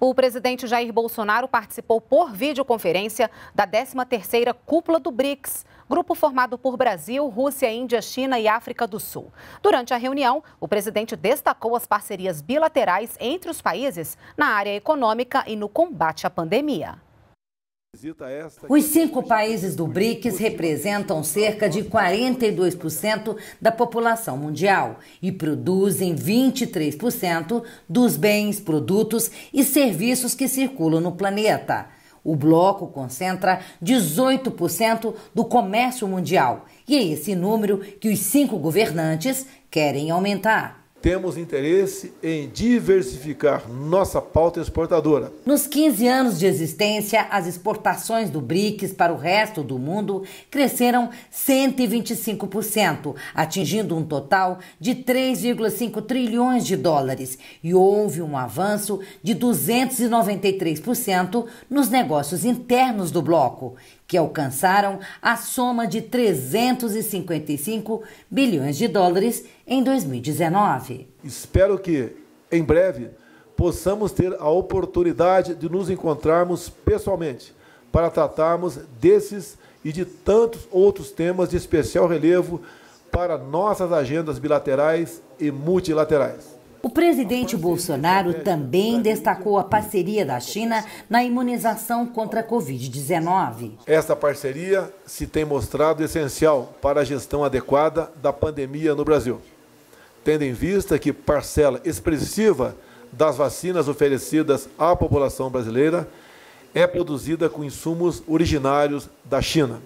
O presidente Jair Bolsonaro participou por videoconferência da 13ª Cúpula do BRICS, grupo formado por Brasil, Rússia, Índia, China e África do Sul. Durante a reunião, o presidente destacou as parcerias bilaterais entre os países na área econômica e no combate à pandemia. Os cinco países do BRICS representam cerca de 42% da população mundial e produzem 23% dos bens, produtos e serviços que circulam no planeta. O bloco concentra 18% do comércio mundial e é esse número que os cinco governantes querem aumentar temos interesse em diversificar nossa pauta exportadora. Nos 15 anos de existência, as exportações do BRICS para o resto do mundo cresceram 125%, atingindo um total de 3,5 trilhões de dólares, e houve um avanço de 293% nos negócios internos do bloco, que alcançaram a soma de 355 bilhões de dólares em 2019 aqui. Espero que, em breve, possamos ter a oportunidade de nos encontrarmos pessoalmente para tratarmos desses e de tantos outros temas de especial relevo para nossas agendas bilaterais e multilaterais. O presidente Bolsonaro também destacou a parceria da China na imunização contra a Covid-19. Esta parceria se tem mostrado essencial para a gestão adequada da pandemia no Brasil tendo em vista que parcela expressiva das vacinas oferecidas à população brasileira é produzida com insumos originários da China.